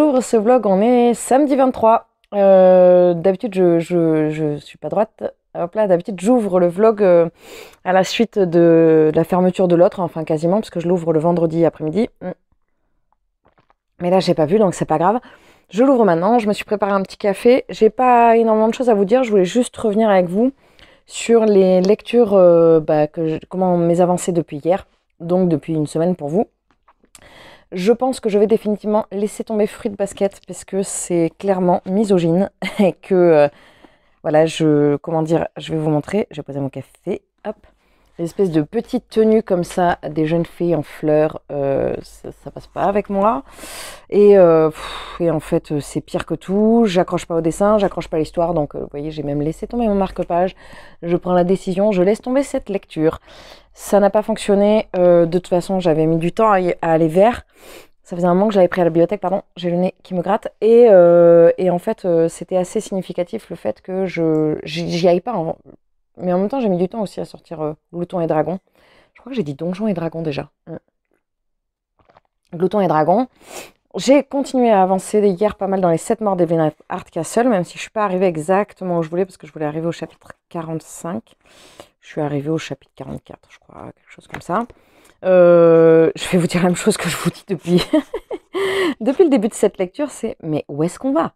J'ouvre ce vlog, on est samedi 23. Euh, d'habitude, je, je, suis pas droite. Hop là, d'habitude, j'ouvre le vlog euh, à la suite de la fermeture de l'autre, enfin quasiment, parce que je l'ouvre le vendredi après-midi. Mm. Mais là, j'ai pas vu, donc c'est pas grave. Je l'ouvre maintenant, je me suis préparé un petit café. J'ai pas énormément de choses à vous dire, je voulais juste revenir avec vous sur les lectures, euh, bah, que comment mes avancées depuis hier, donc depuis une semaine pour vous. Je pense que je vais définitivement laisser tomber fruit de basket parce que c'est clairement misogyne et que euh, voilà, je comment dire, je vais vous montrer. J'ai posé mon café, hop, une espèce de petite tenue comme ça des jeunes filles en fleurs, euh, ça, passe pas avec moi. Et, euh, et en fait, c'est pire que tout. J'accroche pas au dessin, j'accroche pas à l'histoire, donc vous voyez, j'ai même laissé tomber mon marque-page. Je prends la décision, je laisse tomber cette lecture. Ça n'a pas fonctionné. Euh, de toute façon, j'avais mis du temps à, aller vers. Ça faisait un moment que j'avais pris à la bibliothèque, pardon, j'ai le nez qui me gratte. Et, euh, en fait, euh, c'était assez significatif le fait que je j'y aille pas. Mais en même temps, j'ai mis du temps aussi à sortir Glouton et Dragon. Je crois que j'ai dit Donjon et Dragon déjà. Glouton mm. et Dragon. J'ai continué à avancer hier pas mal dans les 7 morts d'Evelyn Hart Castle, même si je ne suis pas arrivée exactement où je voulais, parce que je voulais arriver au chapitre 45. Je suis arrivée au chapitre 44, je crois, quelque chose comme ça. Euh, je vais vous dire la même chose que je vous dis depuis, depuis le début de cette lecture, c'est mais où est-ce qu'on va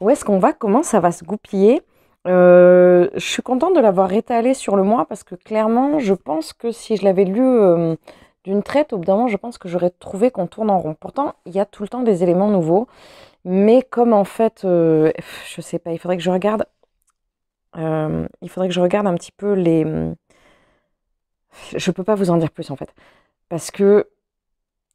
Où est-ce qu'on va Comment ça va se goupiller euh, je suis contente de l'avoir étalé sur le mois parce que clairement, je pense que si je l'avais lu euh, d'une traite, au bout d'un moment, je pense que j'aurais trouvé qu'on tourne en rond. Pourtant, il y a tout le temps des éléments nouveaux. Mais comme en fait, je je sais pas, il faudrait que je regarde euh, il faudrait que je regarde un petit peu les. Je ne peux pas vous en dire plus en fait. Parce que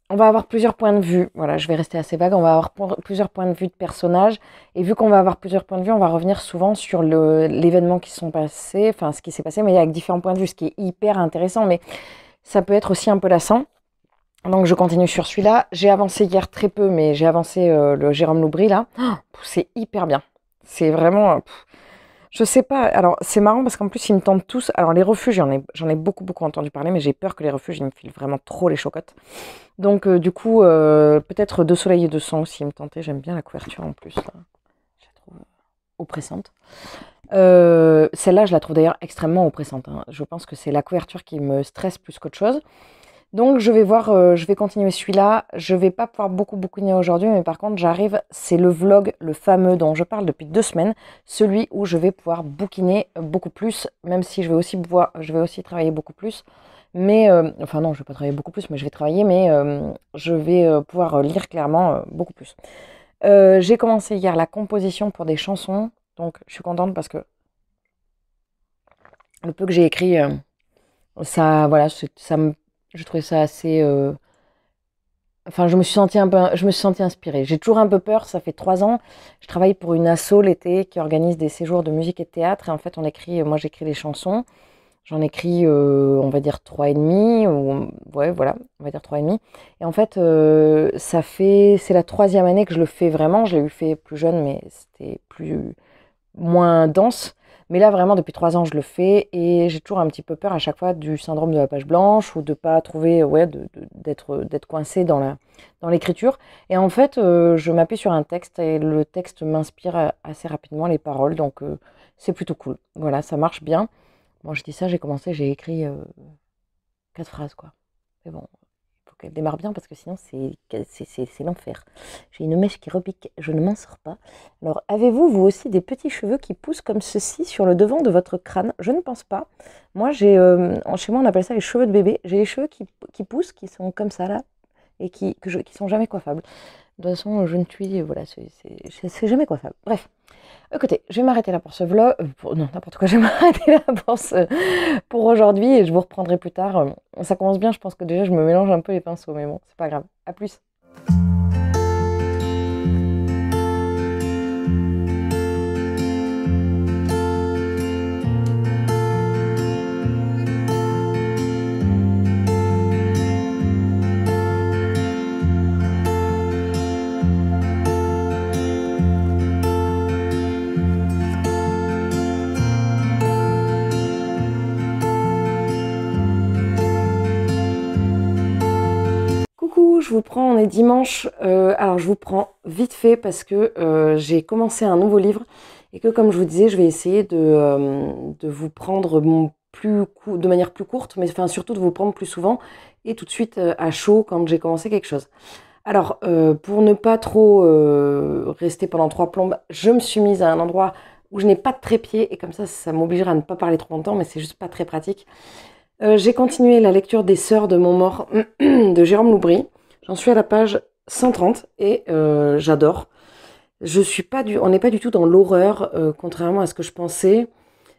on va avoir plusieurs points de vue. Voilà, je vais rester assez vague. On va avoir plusieurs points de vue de personnages. Et vu qu'on va avoir plusieurs points de vue, on va revenir souvent sur l'événement qui s'est passé, enfin ce qui s'est passé, mais avec différents points de vue, ce qui est hyper intéressant. Mais ça peut être aussi un peu lassant. Donc je continue sur celui-là. J'ai avancé hier très peu, mais j'ai avancé euh, le Jérôme Loubry là. Oh, c'est hyper bien. C'est vraiment. Je sais pas. Alors, c'est marrant parce qu'en plus, ils me tentent tous. Alors, les refuges, j'en ai, beaucoup, beaucoup entendu parler, mais j'ai peur que les refuges, ils me filent vraiment trop les chocottes. Donc, euh, du coup, euh, peut-être deux soleils et deux sangs aussi, ils me tentaient. J'aime bien la couverture en plus. Hein. Je la trouve euh, oppressante. Celle-là, je la trouve d'ailleurs extrêmement oppressante. Hein. Je pense que c'est la couverture qui me stresse plus qu'autre chose. Donc je vais voir, euh, je vais continuer celui-là. Je vais pas pouvoir beaucoup bouquiner aujourd'hui, mais par contre j'arrive, c'est le vlog, le fameux dont je parle depuis deux semaines, celui où je vais pouvoir bouquiner beaucoup plus, même si je vais aussi boire, je vais aussi travailler beaucoup plus. Mais euh, enfin non, je vais pas travailler beaucoup plus, mais je vais travailler, mais euh, je vais pouvoir lire clairement beaucoup plus. J'ai commencé hier la composition pour des chansons, donc je suis contente parce que le peu que j'ai écrit, ça, voilà, ça me je trouvais ça assez. Euh, enfin, je me suis sentie un peu, je me suis sentie inspirée. J'ai toujours un peu peur. Ça fait trois ans. Je travaille pour une asso l'été qui organise des séjours de musique et de théâtre. Et en fait, on écrit. Euh, moi, j'écris des chansons. J'en écris, euh, on va dire trois et demi. Ou ouais, voilà, on va dire trois et demi. Et en fait, ça fait, c'est la troisième année que je le fais vraiment. Je l'ai eu fait plus jeune, mais c'était plus moins dense. Mais là, vraiment, depuis trois ans, je le fais et j'ai toujours un petit peu peur à chaque fois du syndrome de la page blanche ou de pas trouver, ouais, d'être d'être coincé dans la dans l'écriture. Et en fait, euh, je m'appuie sur un texte et le texte m'inspire euh, assez rapidement les paroles, donc euh, c'est plutôt cool. Voilà, ça marche bien. Bon, je dis ça, j'ai commencé, j'ai écrit quatre phrases, quoi. Mais bon, faut qu'elle démarre bien parce que sinon c'est l'enfer. J'ai une mèche qui repique, je ne m'en sors pas. Alors avez-vous vous aussi des petits cheveux qui poussent comme ceci sur le devant de votre crâne Je ne pense pas. Moi j'ai, euh, chez moi on appelle ça les cheveux de bébé. J'ai les cheveux qui, poussent, qui sont comme ça là et qui, ne qui sont jamais coiffables. De toute façon, je ne suis. Voilà, c'est jamais coiffable. Bref. Écoutez, je vais m'arrêter là pour ce vlog. non, n'importe quoi, je vais m'arrêter là pour, pour aujourd'hui et je vous reprendrai plus tard. Ça commence bien, je pense que déjà je me mélange un peu les pinceaux, mais bon, c'est pas grave. À plus. vous prends, on est dimanche, euh, alors je vous prends vite fait parce que euh, j'ai commencé un nouveau livre et que comme je vous disais, je vais essayer de, euh, vous prendre plus de manière plus courte, mais enfin surtout de vous prendre plus souvent et tout de suite à chaud quand j'ai commencé quelque chose. Alors, pour ne pas trop rester pendant trois plombes, je me suis mise à un endroit où je n'ai pas de trépied et comme ça, ça m'obligera à ne pas parler trop longtemps, mais c'est juste pas très pratique. j'ai continué la lecture des Sœurs de Montmort de Jérôme Loubry. J'en suis à la page 130 et euh, j'adore. Je suis pas du, on n'est pas du tout dans l'horreur, euh, contrairement à ce que je pensais.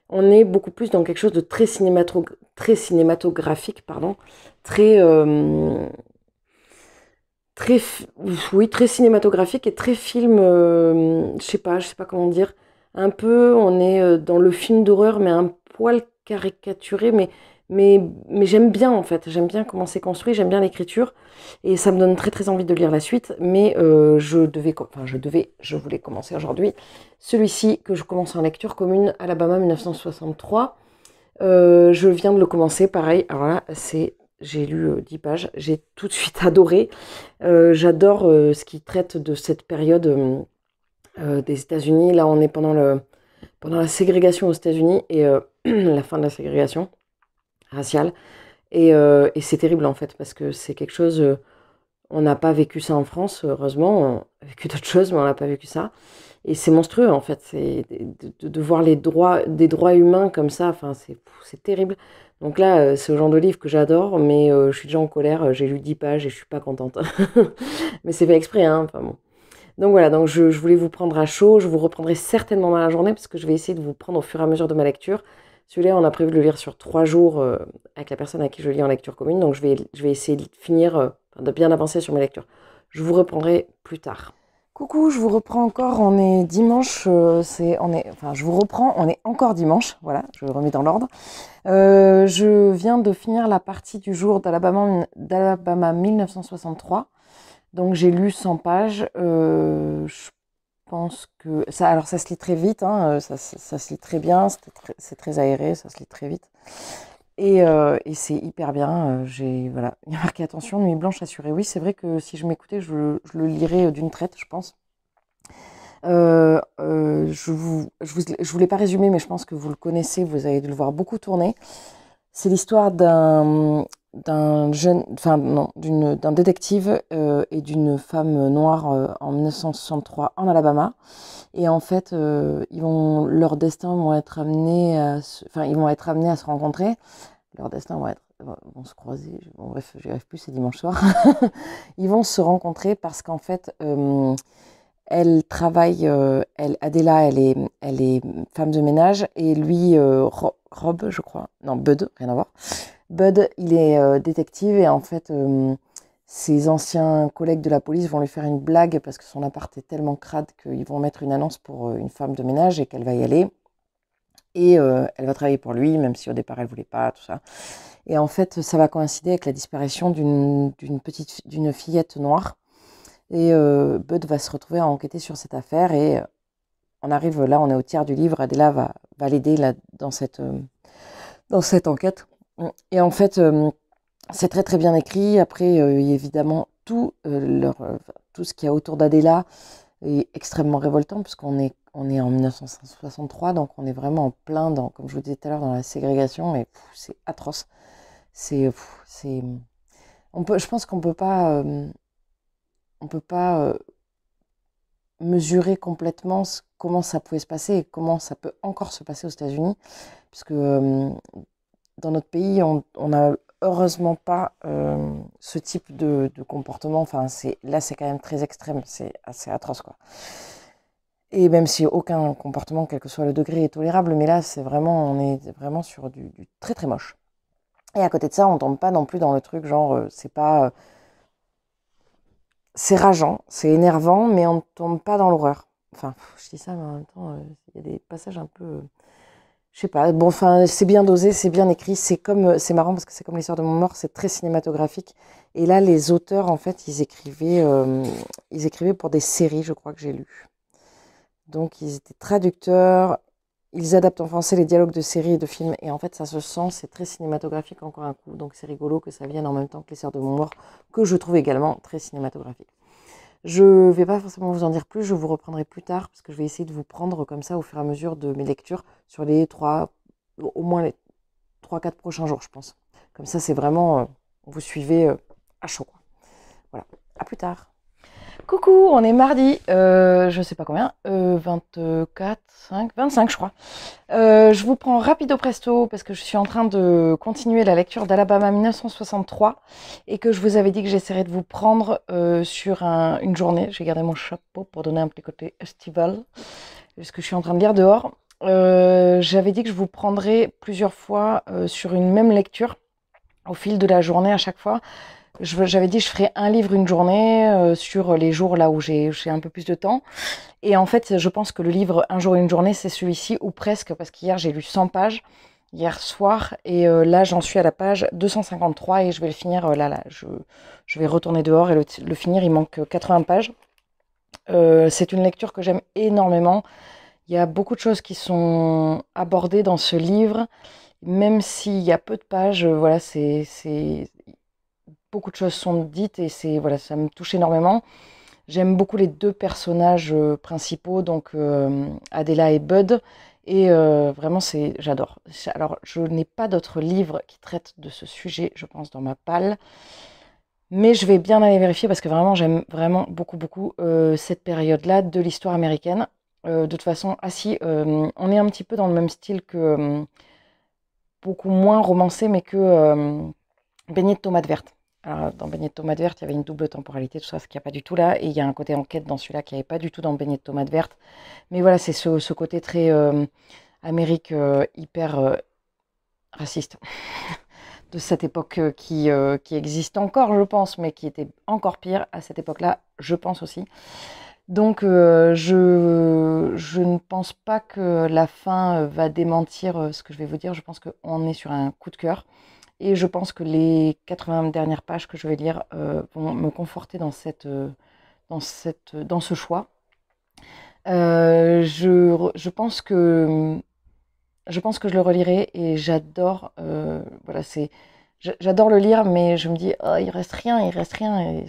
On est beaucoup plus dans quelque chose de très, cinématographique, pardon, très, euh, très, oui, très cinématographique et très film. je sais pas, je sais pas comment dire. Un peu, on est dans le film d'horreur, mais un poil caricaturé, mais mais, j'aime bien en fait, j'aime bien comment c'est construit, j'aime bien l'écriture et ça me donne très très envie de lire la suite. Mais euh, je devais, enfin je devais, je voulais commencer aujourd'hui celui-ci que je commence en lecture commune Alabama 1963. Euh, je viens de le commencer, pareil. Alors là, c'est j'ai lu euh, dix 10 pages, j'ai tout de suite adoré. J'adore ce qui traite de cette période des États-Unis. Là, on est pendant, le, pendant la ségrégation aux États-Unis et la fin de la ségrégation. Racial euh, Et, c'est terrible en fait, parce que c'est quelque chose, euh, on n'a pas vécu ça en France, heureusement, on a vécu d'autres choses, mais on n'a pas vécu ça. Et c'est monstrueux en fait, c'est de, voir les droits, des droits humains comme ça, enfin, c'est terrible. Donc là, euh, c'est le genre de livre que j'adore, mais je suis déjà en colère, j'ai lu 10 pages et je suis pas contente. mais c'est fait exprès, hein, enfin bon. Donc voilà, donc je voulais vous prendre à chaud, je vous reprendrai certainement dans la journée, parce que je vais essayer de vous prendre au fur et à mesure de ma lecture. Celui-là, on a prévu de le lire sur trois jours euh, avec la personne à qui je lis en lecture commune. Donc, je vais, je vais essayer de finir, euh, de bien avancer sur mes lectures. Je vous reprendrai plus tard. Coucou, je vous reprends encore. On est dimanche. Euh, c'est, on est, enfin, je vous reprends. On est encore dimanche. Voilà, je remets dans l'ordre. je viens de finir la partie du jour d'Alabama, d'Alabama 1963. Donc, j'ai lu 100 pages pense que ça, alors ça se lit très vite, hein, euh, ça, se lit très bien, c'est très, aéré, ça se lit très vite. Et, euh, c'est hyper bien. Euh, j'ai voilà, il y a marqué attention, nuit blanche assurée. Oui, c'est vrai que si je m'écoutais, je, le lirais d'une traite, je pense. je vous, vous, je voulais pas résumer, mais je pense que vous le connaissez, vous avez dû le voir beaucoup tourner. C'est l'histoire d'un d'un jeune, enfin non, d'un détective euh, et d'une femme noire euh, en 1963 en Alabama. Et en fait, euh, ils vont, leurs destins vont être amenés, à se, enfin ils vont être amenés à se rencontrer. Leurs destins vont être, vont se croiser. Bon, bref, j'y arrive plus, c'est dimanche soir. ils vont se rencontrer parce qu'en fait. elle travaille, elle, Adela, elle est, elle est femme de ménage et lui, Rob, je crois, non, Bud, rien à voir, Bud, il est euh, détective et en fait, euh, ses anciens collègues de la police vont lui faire une blague parce que son appart est tellement crade qu'ils vont mettre une annonce pour euh, une femme de ménage et qu'elle va y aller. Et elle va travailler pour lui, même si au départ elle voulait pas, tout ça. Et en fait, ça va coïncider avec la disparition d'une petite, d'une fillette noire. Et Bud va se retrouver à enquêter sur cette affaire. Et on arrive là, on est au tiers du livre. Adela va, va l'aider dans dans cette enquête. Et en fait, euh, c'est très très bien écrit. Après, euh, évidemment, tout, euh, tout ce qu'il y a autour d'Adela est extrêmement révoltant puisqu'on est, on est en 1963, donc on est vraiment en plein, dans, comme je vous disais tout à l'heure, dans la ségrégation, et c'est atroce. C'est, je pense qu'on peut pas, on peut pas mesurer complètement comment ça pouvait se passer et comment ça peut encore se passer aux États-Unis, puisque dans notre pays, on, n'a a heureusement pas euh, ce type de, comportement. Enfin, là, c'est quand même très extrême, c'est assez atroce, quoi. Et même si aucun comportement, quel que soit le degré, est tolérable, mais là, c'est vraiment, on est vraiment sur du, très très moche. Et à côté de ça, on tombe pas non plus dans le truc genre, euh, c'est pas, euh, c'est rageant, c'est énervant, mais on ne tombe pas dans l'horreur. Enfin, je dis ça, mais en même temps, il y a des passages un peu je sais pas, bon, enfin, c'est bien dosé, c'est bien écrit, c'est comme, euh, c'est marrant parce que c'est comme Les l'histoire de mon mort, c'est très cinématographique. Et là, les auteurs, en fait, ils écrivaient, euh, ils écrivaient pour des séries, je crois que j'ai lu. Donc, ils étaient traducteurs, ils adaptent en français les dialogues de séries et de films, et en fait, ça se sent, c'est très cinématographique encore un coup. Donc, c'est rigolo que ça vienne en même temps que les sœurs de mon mort, que je trouve également très cinématographique. Je ne vais pas forcément vous en dire plus, je vous reprendrai plus tard parce que je vais essayer de vous prendre comme ça au fur et à mesure de mes lectures sur les trois, au moins les trois, quatre prochains jours, je pense. Comme ça, c'est vraiment, euh, vous suivez euh, à chaud. Voilà, à plus tard. Coucou, on est mardi, je euh, je sais pas combien, 24, 5, 25 je crois. Euh, je vous prends au presto parce que je suis en train de continuer la lecture d'Alabama 1963 et que je vous avais dit que j'essaierais de vous prendre euh, sur une journée. J'ai gardé mon chapeau pour donner un petit côté estival parce que je suis en train de lire dehors. J'avais dit que je vous prendrais plusieurs fois sur une même lecture au fil de la journée à chaque fois j'avais dit, je ferai un livre une journée euh, sur les jours là où j'ai un peu plus de temps. Et en fait, je pense que le livre Un jour et une journée, c'est celui-ci, ou presque, parce qu'hier, j'ai lu 100 pages, hier soir, et euh, là, j'en suis à la page 253, et je vais le finir, euh, là, là, je, vais retourner dehors et le, le finir, il manque 80 pages. c'est une lecture que j'aime énormément. Il y a beaucoup de choses qui sont abordées dans ce livre même s'il y a peu de pages, voilà, c'est beaucoup de choses sont dites et c'est voilà, ça me touche énormément. J'aime beaucoup les deux personnages euh, principaux, donc euh, Adela et Bud, et euh, vraiment c'est j'adore. Alors je n'ai pas d'autres livres qui traitent de ce sujet, je pense, dans ma palle, mais je vais bien aller vérifier parce que vraiment j'aime vraiment beaucoup beaucoup cette période-là de l'histoire américaine. de toute façon, ah on est un petit peu dans le même style que beaucoup moins romancé, mais que Beignet de tomates vertes. Alors, dans Beignet de tomates verte, il y avait une double temporalité, tout ça, ce qu'il n'y a pas du tout là. Et il y a un côté enquête dans celui-là qui n'y avait pas du tout dans Beignet de tomates verte. Mais voilà, c'est ce, côté très euh, Amérique euh, hyper euh, raciste de cette époque qui, existe encore, je pense, mais qui était encore pire à cette époque-là, je pense aussi. Donc, je ne pense pas que la fin va démentir ce que je vais vous dire. Je pense qu'on est sur un coup de cœur. Et je pense que les 80 dernières pages que je vais lire euh, vont me conforter dans, cette, euh, dans, cette, euh, dans ce choix. je, je, pense que, je pense que je le relirai et j'adore. voilà, c'est, j'adore le lire, mais je me dis, oh, il reste rien, il reste rien. Et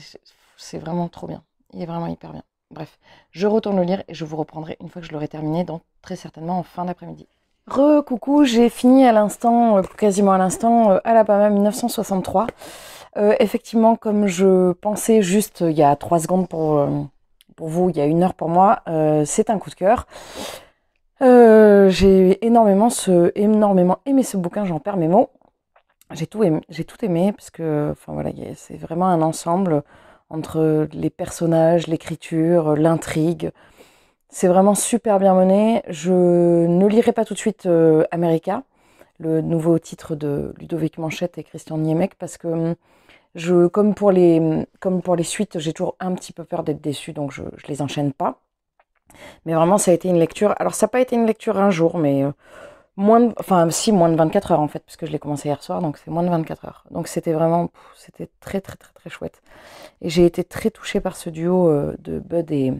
c'est vraiment trop bien. Il est vraiment hyper bien. Bref, je retourne le lire et je vous reprendrai une fois que je l'aurai terminé, donc très certainement en fin d'après-midi. Re coucou, j'ai fini à l'instant, euh, quasiment à l'instant, euh, à Alabama 1963. Euh, effectivement, comme je pensais juste il y a trois secondes pour, pour vous, il y a une heure pour moi, c'est un coup de cœur. j'ai énormément, énormément aimé ce bouquin, j'en perds mes mots. J'ai tout aimé, tout aimé parce que voilà, c'est vraiment un ensemble entre les personnages, l'écriture, l'intrigue, c'est vraiment super bien mené. Je ne lirai pas tout de suite euh, America, le nouveau titre de Ludovic Manchette et Christian Niemek, parce que hum, je, comme, pour les, hum, comme pour les suites, j'ai toujours un petit peu peur d'être déçue, donc je ne les enchaîne pas. Mais vraiment, ça a été une lecture. Alors, ça n'a pas été une lecture un jour, mais euh, moins de, enfin, si, moins de 24 heures en fait, parce que je l'ai commencé hier soir, donc c'est moins de 24 heures. Donc, c'était vraiment, c'était très, très, très, très chouette. Et j'ai été très touchée par ce duo euh, de Bud et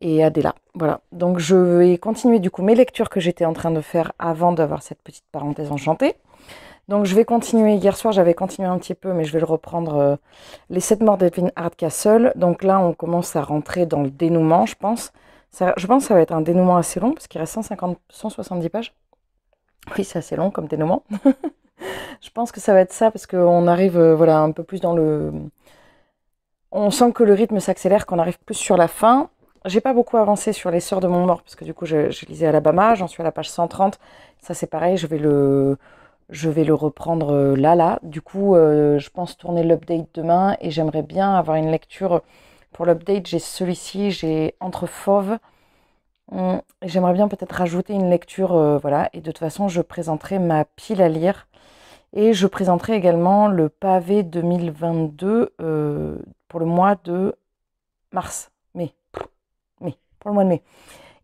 et Adela. Voilà. Donc je vais continuer du coup mes lectures que j'étais en train de faire avant d'avoir cette petite parenthèse enchantée. Donc je vais continuer. Hier soir, j'avais continué un petit peu, mais je vais le reprendre. Euh, les sept morts d'Edwin Hardcastle. Donc là, on commence à rentrer dans le dénouement, je pense. je pense que ça va être un dénouement assez long, parce qu'il reste 150, 170 pages. Oui, c'est assez long comme dénouement. je pense que ça va être ça, parce qu'on arrive euh, voilà, un peu plus dans le... On sent que le rythme s'accélère, qu'on arrive plus sur la fin. J'ai pas beaucoup avancé sur les sœurs de mon mort parce que du coup je, je lisais Alabama, j'en suis à la page 130. Ça c'est pareil, je vais le je vais le reprendre euh, là là. Du coup, euh, je pense tourner l'update demain et j'aimerais bien avoir une lecture pour l'update. J'ai celui-ci, j'ai Entre Fauves. Hum, j'aimerais bien peut-être rajouter une lecture, euh, voilà. Et de toute façon, je présenterai ma pile à lire et je présenterai également le pavé 2022 pour le mois de mars, mai le mois de mai.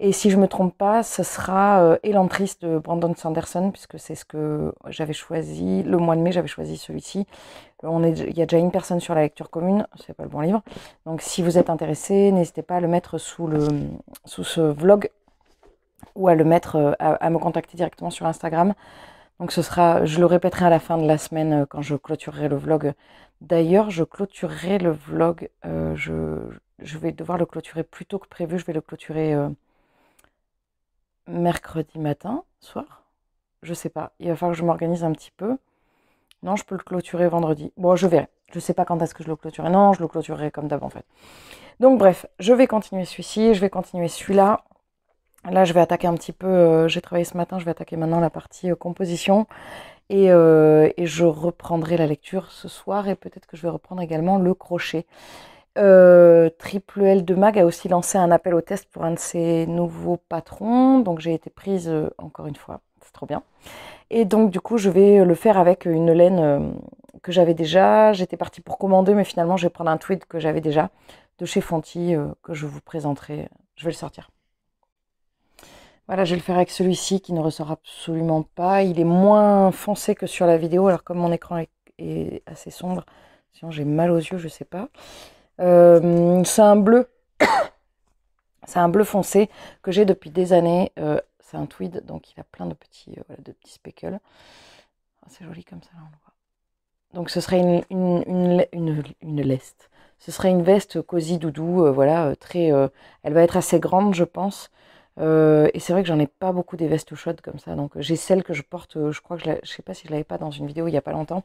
Et si je ne me trompe pas, ce sera euh, Elantris de Brandon Sanderson, puisque c'est ce que j'avais choisi. Le mois de mai, j'avais choisi celui-ci. Euh, il y a déjà une personne sur la lecture commune, c'est pas le bon livre. Donc si vous êtes intéressé, n'hésitez pas à le mettre sous, le, sous ce vlog ou à le mettre, euh, à, me contacter directement sur Instagram. Donc ce sera, je le répéterai à la fin de la semaine quand je clôturerai le vlog. D'ailleurs, je clôturerai le vlog, je, je vais devoir le clôturer plus tôt que prévu. Je vais le clôturer euh, mercredi matin, soir. Je sais pas. Il va falloir que je m'organise un petit peu. Non, je peux le clôturer vendredi. Bon, je verrai. Je ne sais pas quand est-ce que je le clôturerai. Non, je le clôturerai comme d'hab en fait. Donc bref, je vais continuer celui-ci, je vais continuer celui-là. Là, je vais attaquer un petit peu. Euh, j'ai travaillé ce matin, je vais attaquer maintenant la partie euh, composition. Et, et, je reprendrai la lecture ce soir et peut-être que je vais reprendre également le crochet. Euh, Triple L de Mag a aussi lancé un appel au test pour un de ses nouveaux patrons. Donc j'ai été prise euh, encore une fois. C'est trop bien. Et donc du coup, je vais le faire avec une laine euh, que j'avais déjà. J'étais partie pour commander, mais finalement, je vais prendre un tweed que j'avais déjà de chez Fenty que je vous présenterai. Je vais le sortir. Voilà, je vais le faire avec celui-ci qui ne ressort absolument pas. Il est moins foncé que sur la vidéo. Alors comme mon écran est, est assez sombre, sinon j'ai mal aux yeux, je sais pas. Euh, c'est un bleu. c'est un bleu foncé que j'ai depuis des années. Euh, c'est un tweed, donc il a plein de petits, euh, de petits speckles. Ah, c'est joli comme ça, Donc ce serait une, leste. Ce serait une veste cosy doudou, voilà, très. elle va être assez grande, je pense. et c'est vrai que j'en ai pas beaucoup des vestes chaudes comme ça. Donc j'ai celle que je porte, je crois que je, sais pas si je l'avais pas dans une vidéo il n'y a pas longtemps,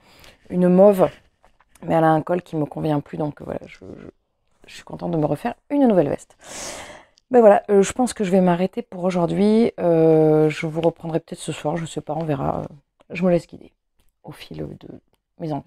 une mauve mais elle a un col qui me convient plus, donc voilà, je, suis contente de me refaire une nouvelle veste. Ben voilà, euh, je pense que je vais m'arrêter pour aujourd'hui. Euh, je vous reprendrai peut-être ce soir, je sais pas, on verra. Euh, je me laisse guider au fil de mes envies.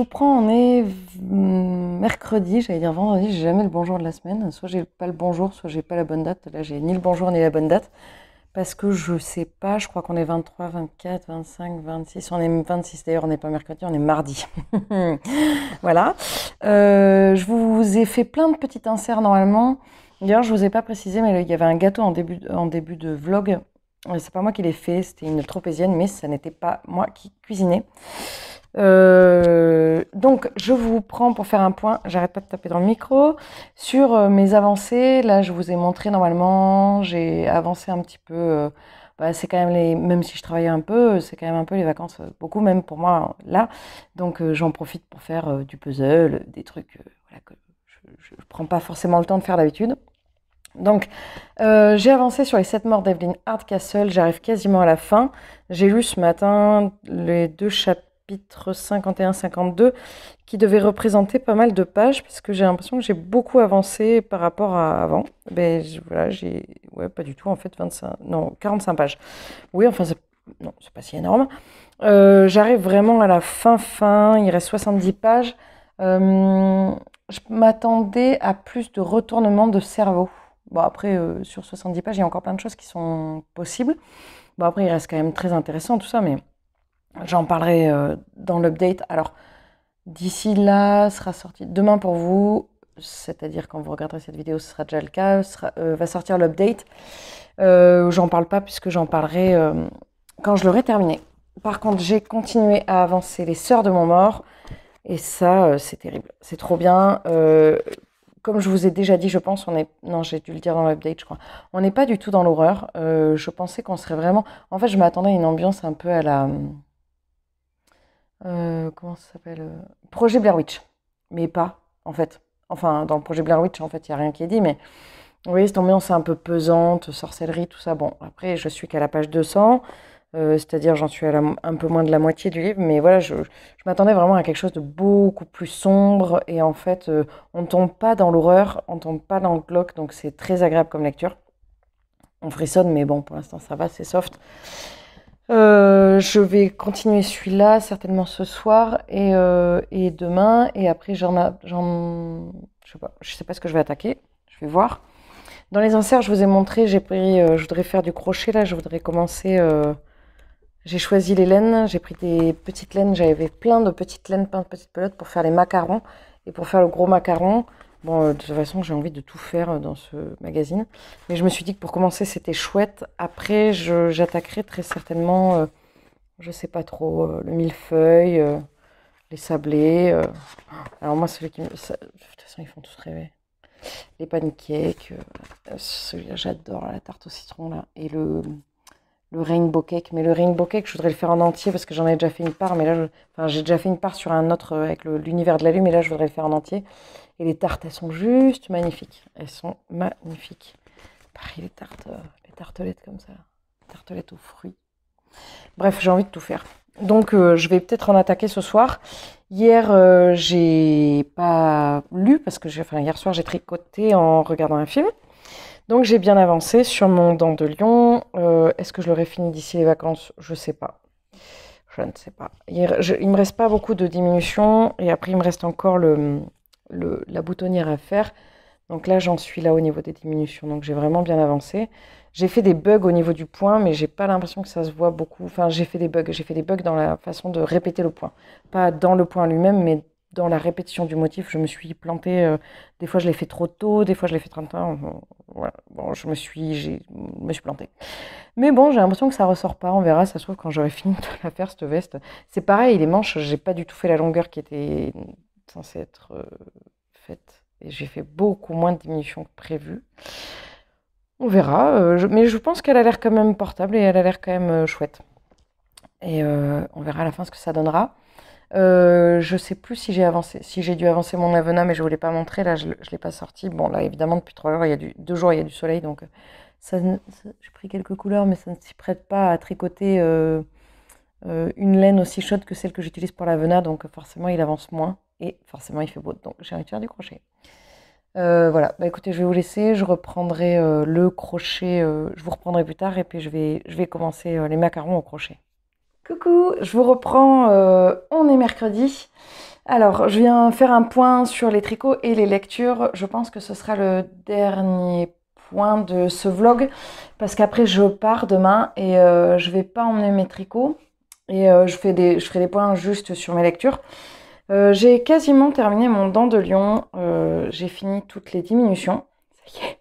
vous prends, on est mercredi, j'allais dire vendredi, j'ai jamais le bonjour de la semaine. Soit j'ai pas le bonjour, soit j'ai pas la bonne date. Là, j'ai ni le bonjour ni la bonne date. Parce que je sais pas, je crois qu'on est 23, 24, 25, 26. On est 26 d'ailleurs, on n'est pas mercredi, on est mardi. voilà. Euh, je vous ai fait plein de petits inserts normalement. D'ailleurs, je vous ai pas précisé, mais il y avait un gâteau en début, en début de vlog. C'est pas moi qui l'ai fait, c'était une tropézienne, mais ça n'était pas moi qui cuisinais. Euh, donc, je vous prends pour faire un point, j'arrête pas de taper dans le micro, sur euh, mes avancées. Là, je vous ai montré normalement, j'ai avancé un petit peu. Euh, bah, c'est quand même les, même si je travaillais un peu, c'est quand même un peu les vacances, beaucoup même pour moi là. Donc, j'en profite pour faire du puzzle, des trucs que je ne prends pas forcément le temps de faire d'habitude. Donc, j'ai avancé sur les 7 morts d'Evelyn Hardcastle, j'arrive quasiment à la fin. J'ai lu ce matin les deux chapitres, chapitre 51-52 qui devait représenter pas mal de pages parce que j'ai l'impression que j'ai beaucoup avancé par rapport à avant. Ben voilà, j'ai ouais, pas du tout en fait 25 non, 45 pages. Oui, enfin c'est non, c'est pas si énorme. Euh, j'arrive vraiment à la fin fin, il reste 70 pages. Euh, je m'attendais à plus de retournements de cerveau. Bon après euh, sur 70 pages, il y a encore plein de choses qui sont possibles. Bon après, il reste quand même très intéressant tout ça mais J'en parlerai euh, dans l'update. Alors, d'ici là, sera sorti demain pour vous, c'est-à-dire quand vous regarderez cette vidéo, ce sera déjà le cas, euh, va sortir l'update. Euh, j'en parle pas puisque j'en parlerai quand je l'aurai terminé. Par contre, j'ai continué à avancer les sœurs de mon mort. Et ça, c'est terrible. C'est trop bien. comme je vous ai déjà dit, je pense, on est. Non, j'ai dû le dire dans l'update, je crois. On n'est pas du tout dans l'horreur. je pensais qu'on serait vraiment. En fait, je m'attendais à une ambiance un peu à la. Euh, comment ça s'appelle euh, Projet Blair Witch, mais pas en fait. Enfin, dans le projet Blair Witch, en fait, il n'y a rien qui est dit, mais vous voyez, cette ambiance est un peu pesante, sorcellerie, tout ça. Bon, après, je suis qu'à la page 200, euh, c'est-à-dire j'en suis à un peu moins de la moitié du livre, mais voilà, je, m'attendais vraiment à quelque chose de beaucoup plus sombre, et en fait, on ne tombe pas dans l'horreur, on ne tombe pas dans le glauque, donc c'est très agréable comme lecture. On frissonne, mais bon, pour l'instant, ça va, c'est soft. Euh, je vais continuer celui-là certainement ce soir et, euh, demain. Et après, j'en, je sais pas, sais pas ce que je vais attaquer. Je vais voir. Dans les inserts, je vous ai montré, j'ai pris, euh, je voudrais faire du crochet là. Je voudrais commencer. j'ai choisi les laines. J'ai pris des petites laines. J'avais plein de petites laines, plein de petites pelotes pour faire les macarons et pour faire le gros macaron. Bon, euh, de toute façon, j'ai envie de tout faire euh, dans ce magazine. Mais je me suis dit que pour commencer, c'était chouette. Après, j'attaquerai très certainement, euh, je sais pas trop, le millefeuille, les sablés. Alors moi, celui qui me... de toute façon, ils font tous rêver. Les pancakes, celui j'adore, la tarte au citron, là. Et le le rainbow cake. Mais le rainbow cake, je voudrais le faire en entier parce que j'en ai déjà fait une part. Mais là, enfin, j'ai déjà fait une part sur un autre euh, avec l'univers de la lune. Mais là, je voudrais le faire en entier. Et les tartes, elles sont juste magnifiques. Elles sont magnifiques. Pareil, les tartes, euh, les tartelettes comme ça, les tartelettes aux fruits. Bref, j'ai envie de tout faire. Donc, euh, je vais peut-être en attaquer ce soir. Hier, j'ai pas lu parce que, enfin, hier soir, j'ai tricoté en regardant un film. Donc j'ai bien avancé sur mon dent de lion. Euh, est-ce que je l'aurai fini d'ici les vacances Je sais pas. Je ne sais pas. Il, me reste pas beaucoup de diminutions et après il me reste encore le, la boutonnière à faire. Donc là j'en suis là au niveau des diminutions. Donc j'ai vraiment bien avancé. J'ai fait des bugs au niveau du point, mais j'ai pas l'impression que ça se voit beaucoup. Enfin j'ai fait des bugs. J'ai fait des bugs dans la façon de répéter le point, pas dans le point lui-même, mais dans la répétition du motif, je me suis plantée. Euh, des fois, je l'ai fait trop tôt, des fois, je l'ai fait 30 ans. Bon, je me suis, me suis plantée. Mais bon, j'ai l'impression que ça ressort pas. On verra, ça se trouve, quand j'aurai fini de la faire, cette veste. C'est pareil, les manches, j'ai pas du tout fait la longueur qui était censée être euh, faite. Et j'ai fait beaucoup moins de diminutions que prévu. On verra. Euh, mais je pense qu'elle a l'air quand même portable et elle a l'air quand même chouette. Et on verra à la fin ce que ça donnera. Euh, je sais plus si j'ai avancé, si j'ai dû avancer mon avena mais je voulais pas montrer. Là, je, ne l'ai pas sorti. Bon, là, évidemment, depuis trois heures il y a du deux jours, il y a du soleil, donc euh, j'ai pris quelques couleurs, mais ça ne s'y prête pas à tricoter euh, euh, une laine aussi chaude que celle que j'utilise pour l'avena donc forcément, il avance moins et forcément, il fait beau. Donc, j'ai envie de faire du crochet. voilà, bah, écoutez, je vais vous laisser, je reprendrai le crochet, je vous reprendrai plus tard et puis je vais, je vais commencer les macarons au crochet. Coucou, je vous reprends, euh, on est mercredi. Alors, je viens faire un point sur les tricots et les lectures. Je pense que ce sera le dernier point de ce vlog parce qu'après je pars demain et euh, je vais pas emmener mes tricots et euh, je, fais des, je ferai des points juste sur mes lectures. j'ai quasiment terminé mon dent de lion, j'ai fini toutes les diminutions. Ça y est,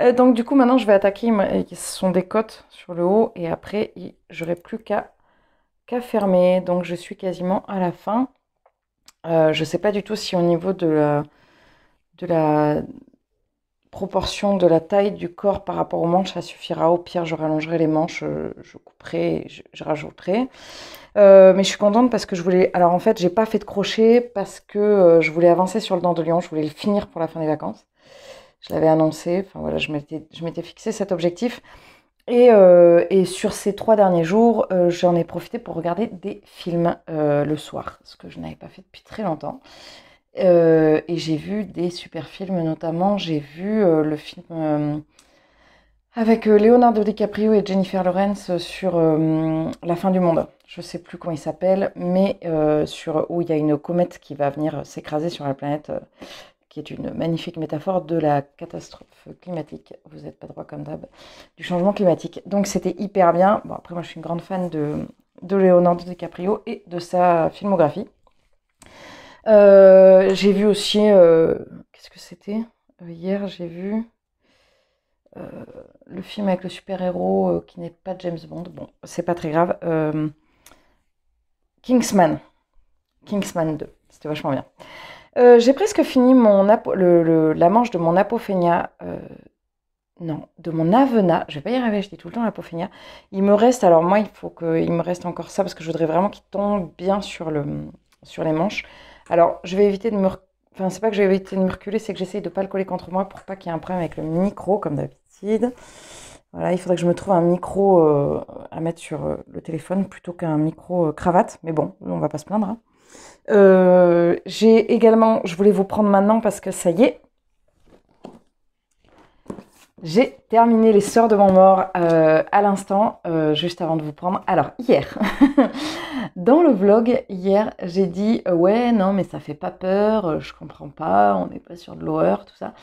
euh, donc du coup maintenant je vais attaquer, ce sont des côtes sur le haut et après j'aurai plus qu'à fermer. Donc je suis quasiment à la fin. Je euh, je sais pas du tout si au niveau de la, de la proportion de la taille du corps par rapport aux manches, ça suffira. Au pire, je rallongerai les manches, euh, je, couperai, je, rajouterai. mais je suis contente parce que je voulais. Alors en fait, j'ai pas fait de crochet parce que je voulais avancer sur le dent de lion. Je voulais le finir pour la fin des vacances je l'avais annoncé, enfin voilà, je m'étais fixé cet objectif. Euh, et, sur ces trois derniers jours, euh, j'en ai profité pour regarder des films euh, le soir, ce que je n'avais pas fait depuis très longtemps. et j'ai vu des super films, notamment j'ai vu le film avec Leonardo DiCaprio et Jennifer Lawrence sur la fin du monde. Je ne sais plus comment il s'appelle, mais sur où il y a une comète qui va venir s'écraser sur la planète est une magnifique métaphore de la catastrophe climatique. Vous n'êtes pas droit comme d'hab, du changement climatique. Donc c'était hyper bien. Bon, après, moi je suis une grande fan de, de Leonardo DiCaprio et de sa filmographie. Euh, j'ai vu aussi. Euh, qu'est-ce que c'était euh, Hier, j'ai vu. le film avec le super-héros qui n'est pas James Bond, bon, c'est pas très grave. Kingsman. Kingsman 2, c'était vachement bien. Euh, j'ai presque fini mon la manche de mon Apophénia. Euh, non, de mon Avena. Je vais pas y arriver, je dis tout le temps Apophénia. Il me reste, alors moi, il faut qu'il me reste encore ça parce que je voudrais vraiment qu'il tombe bien sur, le, sur les manches. Alors, je vais éviter de me. Enfin, c'est pas que je vais de me reculer, c'est que j'essaye de pas le coller contre moi pour pas qu'il y ait un problème avec le micro, comme d'habitude. Voilà, il faudrait que je me trouve un micro euh, à mettre sur le téléphone plutôt qu'un micro cravate. Mais bon, on va pas se plaindre. Hein. Euh, j'ai également, je voulais vous prendre maintenant parce que ça y est, j'ai terminé les sœurs de mon mort euh, à l'instant, euh, juste avant de vous prendre. Alors, hier, dans le vlog, hier, j'ai dit Ouais, non, mais ça fait pas peur, je comprends pas, on n'est pas sur de l'horreur, tout ça.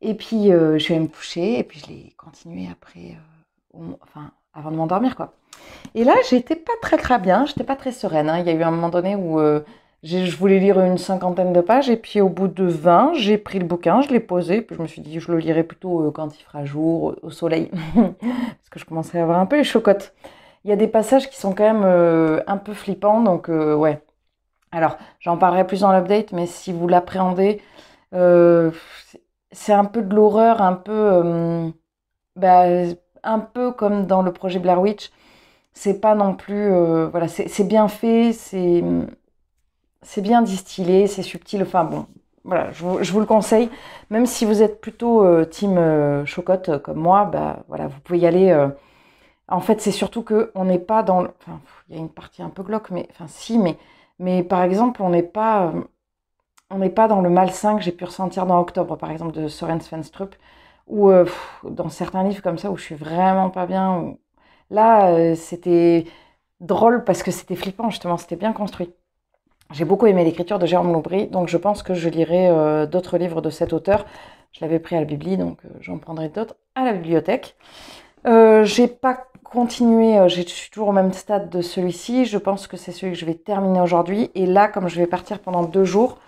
Et puis, je suis allée me coucher, et puis je l'ai continué après, au, enfin, avant de m'endormir, quoi. Et là, j'étais pas très très bien, j'étais pas très sereine. Hein. Il y a eu un moment donné où euh, je voulais lire une cinquantaine de pages, et puis au bout de 20, j'ai pris le bouquin, je l'ai posé, puis je me suis dit, je le lirai plutôt euh, quand il fera jour, au, soleil, parce que je commençais à avoir un peu les chocottes. Il y a des passages qui sont quand même euh, un peu flippants, donc ouais. Alors, j'en parlerai plus dans l'update, mais si vous l'appréhendez, c'est un peu de l'horreur, un peu... Bah, un peu comme dans le projet Blair Witch. C'est pas non plus. Euh, voilà, c'est bien fait, c'est bien distillé, c'est subtil. Enfin bon, voilà, je vous, le conseille. Même si vous êtes plutôt euh, team euh, chocotte comme moi, bah voilà, vous pouvez y aller. En fait, c'est surtout que on n'est pas dans. Enfin, il y a une partie un peu glauque, mais enfin si, mais mais par exemple, on n'est pas on n'est pas dans le malsain que j'ai pu ressentir dans Octobre, par exemple, de Soren Svenstrup ou euh, dans certains livres comme ça où je suis vraiment pas bien. Là, euh, c'était drôle parce que c'était flippant, justement, c'était bien construit. J'ai beaucoup aimé l'écriture de Jérôme Loubry, donc je pense que je lirai euh, d'autres livres de cet auteur. Je l'avais pris à la Bibli, donc j'en prendrai d'autres à la bibliothèque. j'ai pas continué, je suis toujours au même stade de celui-ci. Je pense que c'est celui que je vais terminer aujourd'hui. Et là, comme je vais partir pendant deux jours,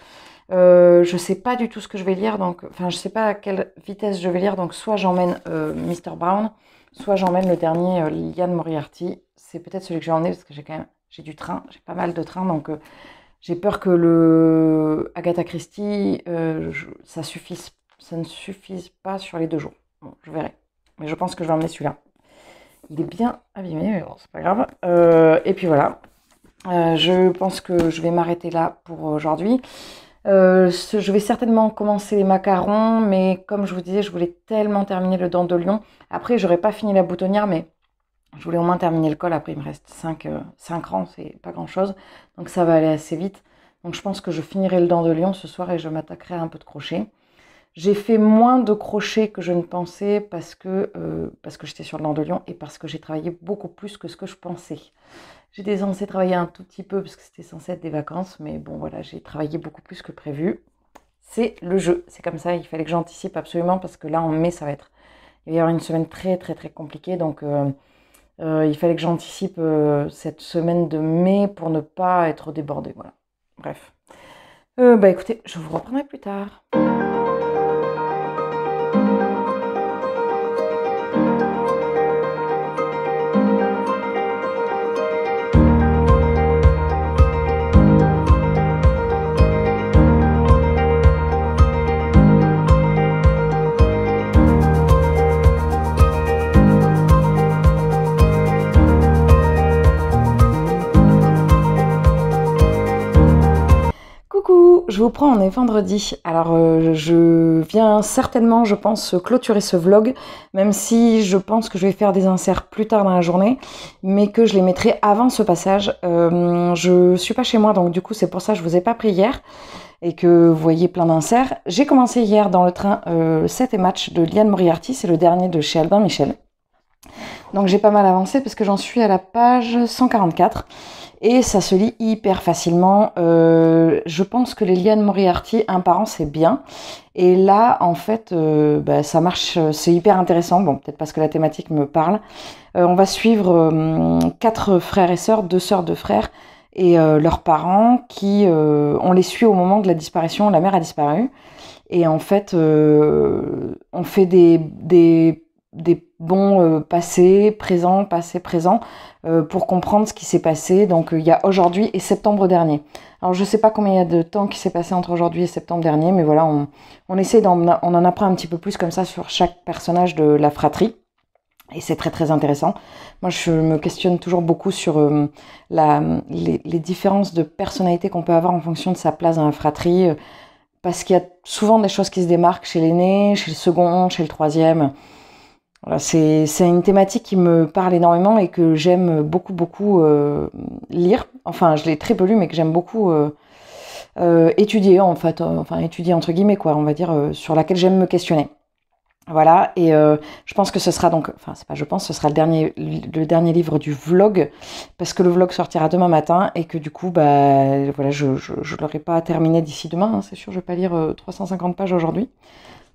euh, je sais pas du tout ce que je vais lire, donc, enfin, je sais pas à quelle vitesse je vais lire, donc soit j'emmène euh, Mr. Brown, soit j'emmène le dernier euh, Liane Moriarty. C'est peut-être celui que j'ai emmené parce que j'ai quand même, j'ai du train, j'ai pas mal de train, donc euh, j'ai peur que le Agatha Christie, euh, ça ça ne suffise pas sur les deux jours. Bon, je verrai, mais je pense que je vais emmener celui-là. Il est bien abîmé, mais bon, c'est pas grave. Euh, et puis voilà. je pense que je vais m'arrêter là pour aujourd'hui. Euh, je vais certainement commencer les macarons, mais comme je vous disais, je voulais tellement terminer le dent de lion. Après, j'aurais pas fini la boutonnière, mais je voulais au moins terminer le col. Après, il me reste 5, euh, rangs, c'est pas grand-chose. Donc ça va aller assez vite. Donc je pense que je finirai le dent de lion ce soir et je m'attaquerai à un peu de crochet. J'ai fait moins de crochets que je ne pensais parce que, euh, parce que j'étais sur le dent de lion et parce que j'ai travaillé beaucoup plus que ce que je pensais. J'étais censée travailler un tout petit peu parce que c'était censé être des vacances, mais bon voilà, j'ai travaillé beaucoup plus que prévu. C'est le jeu, c'est comme ça, il fallait que j'anticipe absolument parce que là en mai ça va être. Il va y avoir une semaine très très très compliquée, donc euh, euh, il fallait que j'anticipe euh, cette semaine de mai pour ne pas être débordée. Voilà. Bref. bah écoutez, je vous reprendrai plus tard. je vous prends, on est vendredi. Alors, euh, je viens certainement, je pense, clôturer ce vlog, même si je pense que je vais faire des inserts plus tard dans la journée, mais que je les mettrai avant ce passage. Euh, je suis pas chez moi, donc du coup, c'est pour ça que je vous ai pas pris hier et que vous voyez plein d'inserts. J'ai commencé hier dans le train 7 euh, et match de Liane Moriarty, c'est le dernier de chez Albin Michel. Donc j'ai pas mal avancé parce que j'en suis à la page 144 et ça se lit hyper facilement. Euh, je pense que les lianes Moriarty, un parent c'est bien. Et là, en fait, euh, bah, ça marche, c'est hyper intéressant. Bon, peut-être parce que la thématique me parle. Euh, on va suivre hum, quatre frères et sœurs, deux sœurs, deux frères et leurs parents qui, on les suit au moment de la disparition, la mère a disparu. Et en fait, on fait des, des, des bon euh, passé, présent, passé, présent, euh, pour comprendre ce qui s'est passé. Donc euh, il y a aujourd'hui et septembre dernier. Alors je ne sais pas combien il y a de temps qui s'est passé entre aujourd'hui et septembre dernier, mais voilà, on, on essaie d'en, on en apprend un petit peu plus comme ça sur chaque personnage de la fratrie. Et c'est très très intéressant. Moi, je me questionne toujours beaucoup sur la, les, les, différences de personnalité qu'on peut avoir en fonction de sa place dans la fratrie, parce qu'il y a souvent des choses qui se démarquent chez l'aîné, chez le second, chez le troisième c'est une thématique qui me parle énormément et que j'aime beaucoup, beaucoup euh, lire. Enfin, je l'ai très peu lu, mais que j'aime beaucoup euh, euh, étudier, en fait, enfin, étudier entre guillemets, quoi, on va dire, sur laquelle j'aime me questionner. Voilà, et je pense que ce sera donc, enfin c'est pas je pense, ce sera le dernier, livre du vlog, parce que le vlog sortira demain matin et que du coup, bah voilà, je ne l'aurai pas terminé d'ici demain, hein, c'est sûr, je vais pas lire 350 pages aujourd'hui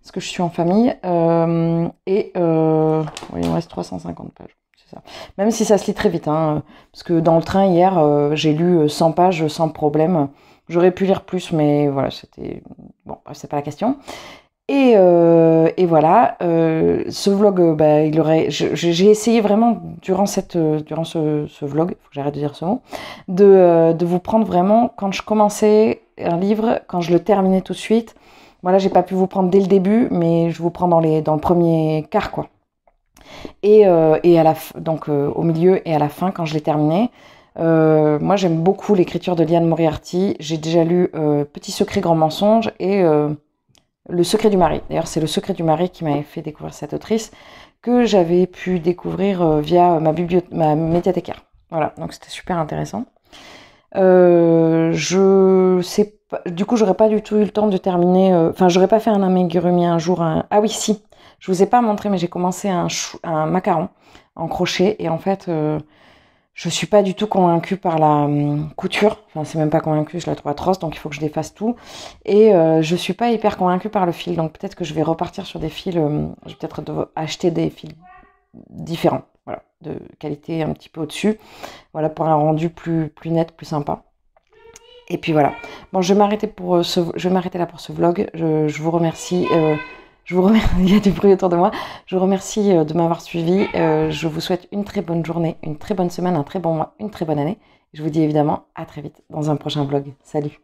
parce que je suis en famille. Euh, et euh, oui, il me reste 350 pages. Ça. Même si ça se lit très vite, hein, parce que dans le train hier, euh, j'ai lu 100 pages sans problème. J'aurais pu lire plus, mais voilà, c'était bon, c'est pas la question. Et, voilà, ce vlog, bah, il aurait, j'ai essayé vraiment durant cette, durant ce, ce vlog, faut que j'arrête de dire ce mot, de vous prendre vraiment quand je commençais un livre, quand je le terminais tout de suite, voilà, j'ai pas pu vous prendre dès le début, mais je vous prends dans, les, dans le premier quart, quoi. Et, euh, et à la donc euh, au milieu et à la fin, quand je l'ai terminé, euh, moi j'aime beaucoup l'écriture de Liane Moriarty. J'ai déjà lu Petit secret, grand mensonge et Le secret du mari. D'ailleurs, c'est Le secret du mari qui m'avait fait découvrir cette autrice que j'avais pu découvrir via ma, ma médiathécaire. Voilà, donc c'était super intéressant. Euh, je sais du coup, j'aurais pas du tout eu le temps de terminer. Euh, enfin, j'aurais pas fait un amigurumi un jour. Ah oui, si. Je vous ai pas montré, mais j'ai commencé un, un, macaron en crochet et en fait euh, je suis pas du tout convaincue par la hum, couture. Enfin, c'est même pas convaincue, je la trouve atroce, donc il faut que je défasse tout. Et je suis pas hyper convaincue par le fil, donc peut-être que je vais repartir sur des fils. je vais peut-être acheter des fils différents voilà, de qualité un petit peu au-dessus, voilà, pour un rendu plus, plus net, plus sympa. Et puis voilà. Bon, je vais m'arrêter pour euh, je là pour ce vlog. Je, vous remercie. je vous remercie. Euh, il y a du bruit autour de moi. Je vous remercie euh, de m'avoir suivi. je vous souhaite une très bonne journée, une très bonne semaine, un très bon mois, une très bonne année. Je vous dis évidemment à très vite dans un prochain vlog. Salut.